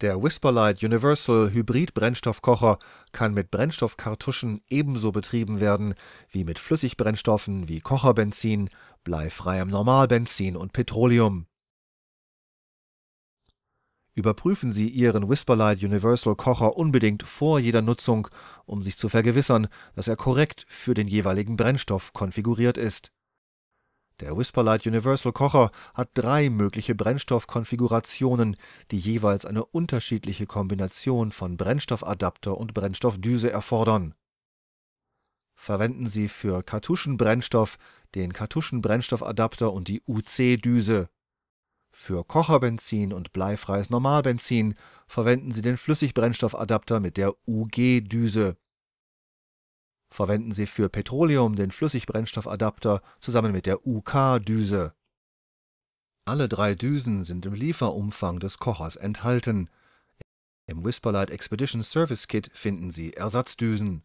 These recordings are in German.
Der Whisperlight Universal Hybrid-Brennstoffkocher kann mit Brennstoffkartuschen ebenso betrieben werden wie mit Flüssigbrennstoffen wie Kocherbenzin, bleifreiem Normalbenzin und Petroleum. Überprüfen Sie Ihren Whisperlight Universal Kocher unbedingt vor jeder Nutzung, um sich zu vergewissern, dass er korrekt für den jeweiligen Brennstoff konfiguriert ist der Whisperlight Universal Kocher hat drei mögliche Brennstoffkonfigurationen, die jeweils eine unterschiedliche Kombination von Brennstoffadapter und Brennstoffdüse erfordern. Verwenden Sie für Kartuschenbrennstoff den Kartuschenbrennstoffadapter und die UC-Düse. Für Kocherbenzin und bleifreies Normalbenzin verwenden Sie den Flüssigbrennstoffadapter mit der UG-Düse verwenden sie für Petroleum den Flüssigbrennstoffadapter zusammen mit der UK-Düse. Alle drei Düsen sind im Lieferumfang des Kochers enthalten. Im Whisperlight Expedition Service Kit finden Sie Ersatzdüsen.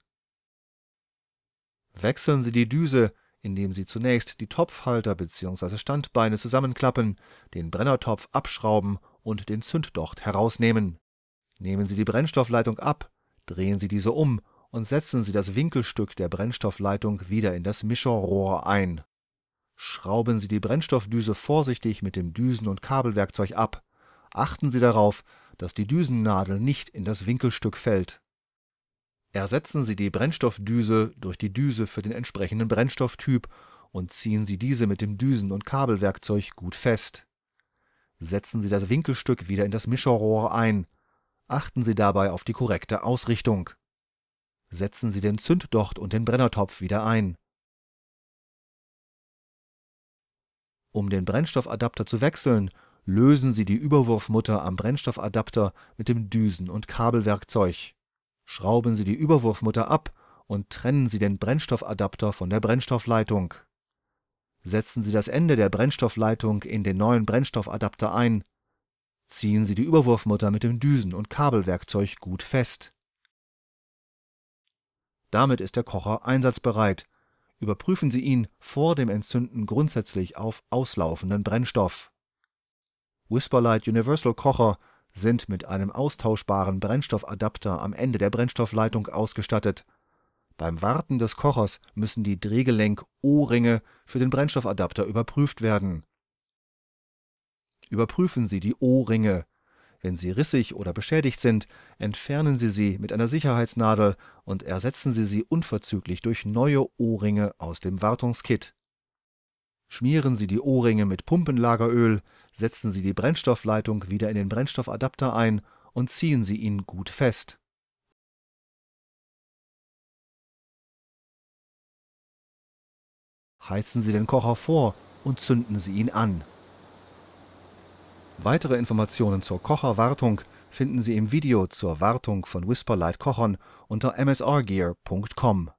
Wechseln Sie die Düse, indem Sie zunächst die Topfhalter bzw. Standbeine zusammenklappen, den Brennertopf abschrauben und den Zünddocht herausnehmen. Nehmen Sie die Brennstoffleitung ab, drehen Sie diese um und setzen Sie das Winkelstück der Brennstoffleitung wieder in das Mischerrohr ein. Schrauben Sie die Brennstoffdüse vorsichtig mit dem Düsen und Kabelwerkzeug ab. Achten Sie darauf, dass die Düsennadel nicht in das Winkelstück fällt. Ersetzen Sie die Brennstoffdüse durch die Düse für den entsprechenden Brennstofftyp und ziehen Sie diese mit dem Düsen und Kabelwerkzeug gut fest. Setzen Sie das Winkelstück wieder in das Mischerrohr ein. Achten Sie dabei auf die korrekte Ausrichtung setzen Sie den Zünddocht und den Brennertopf wieder ein. Um den Brennstoffadapter zu wechseln, lösen Sie die Überwurfmutter am Brennstoffadapter mit dem Düsen- und Kabelwerkzeug. Schrauben Sie die Überwurfmutter ab und trennen Sie den Brennstoffadapter von der Brennstoffleitung. Setzen Sie das Ende der Brennstoffleitung in den neuen Brennstoffadapter ein. Ziehen Sie die Überwurfmutter mit dem Düsen- und Kabelwerkzeug gut fest damit ist der Kocher einsatzbereit. Überprüfen Sie ihn vor dem Entzünden grundsätzlich auf auslaufenden Brennstoff. Whisperlight Universal Kocher sind mit einem austauschbaren Brennstoffadapter am Ende der Brennstoffleitung ausgestattet. Beim Warten des Kochers müssen die Drehgelenk-O-Ringe für den Brennstoffadapter überprüft werden. Überprüfen Sie die O-Ringe wenn sie rissig oder beschädigt sind, entfernen Sie sie mit einer Sicherheitsnadel und ersetzen Sie sie unverzüglich durch neue Ohrringe aus dem Wartungskit. Schmieren Sie die Ohrringe mit Pumpenlageröl, setzen Sie die Brennstoffleitung wieder in den Brennstoffadapter ein und ziehen Sie ihn gut fest. Heizen Sie den Kocher vor und zünden Sie ihn an Weitere Informationen zur Kocherwartung finden Sie im Video zur Wartung von Whisperlight Kochern unter msrgear.com